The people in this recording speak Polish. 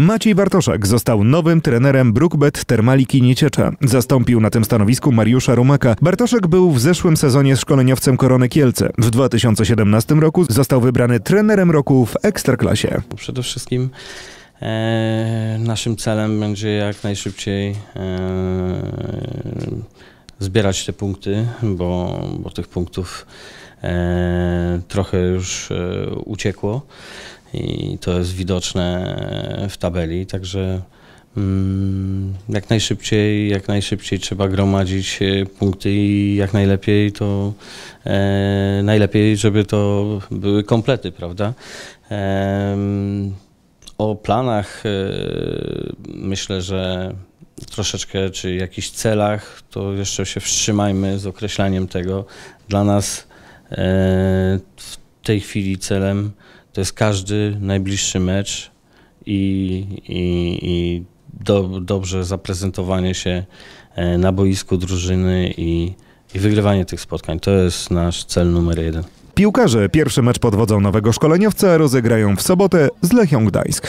Maciej Bartoszak został nowym trenerem Brookbet Termaliki Nieciecza. Zastąpił na tym stanowisku Mariusza Rumaka. Bartoszak był w zeszłym sezonie szkoleniowcem Korony Kielce. W 2017 roku został wybrany trenerem roku w Ekstraklasie. Przede wszystkim e, naszym celem będzie jak najszybciej e, zbierać te punkty, bo, bo tych punktów e, trochę już e, uciekło i to jest widoczne e, w tabeli, także mm, jak najszybciej, jak najszybciej trzeba gromadzić e, punkty i jak najlepiej to e, najlepiej, żeby to były komplety, prawda? E, o planach e, myślę, że troszeczkę czy jakichś celach, to jeszcze się wstrzymajmy z określaniem tego. Dla nas e, w tej chwili celem to jest każdy najbliższy mecz i, i, i do, dobrze zaprezentowanie się e, na boisku drużyny i, i wygrywanie tych spotkań. To jest nasz cel numer jeden. Piłkarze pierwszy mecz pod wodzą nowego szkoleniowca rozegrają w sobotę z Lechią Gdańsk.